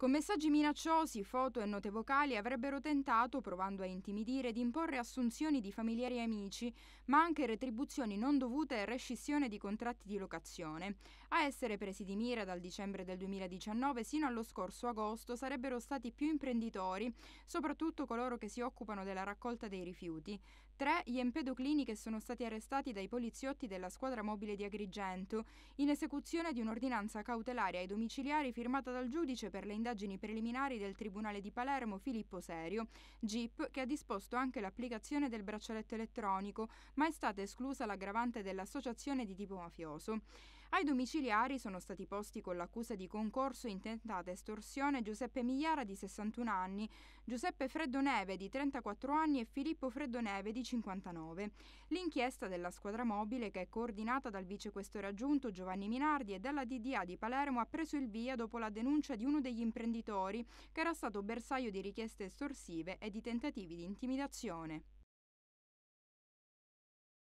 Con messaggi minacciosi, foto e note vocali avrebbero tentato, provando a intimidire, di imporre assunzioni di familiari e amici, ma anche retribuzioni non dovute e rescissione di contratti di locazione. A essere presi di mira dal dicembre del 2019 sino allo scorso agosto sarebbero stati più imprenditori, soprattutto coloro che si occupano della raccolta dei rifiuti. Tre gli empedoclini che sono stati arrestati dai poliziotti della squadra mobile di Agrigento, in esecuzione di un'ordinanza cautelare ai domiciliari firmata dal giudice per le indagini indagini preliminari del Tribunale di Palermo Filippo Serio, GIP, che ha disposto anche l'applicazione del braccialetto elettronico, ma è stata esclusa l'aggravante dell'associazione di tipo mafioso. Ai domiciliari sono stati posti con l'accusa di concorso in tentata estorsione Giuseppe Migliara di 61 anni, Giuseppe Freddoneve di 34 anni e Filippo Freddoneve di 59. L'inchiesta della squadra mobile, che è coordinata dal vicequestore aggiunto Giovanni Minardi e dalla DDA di Palermo, ha preso il via dopo la denuncia di uno degli imprenditori imprenditori che era stato bersaglio di richieste estorsive e di tentativi di intimidazione.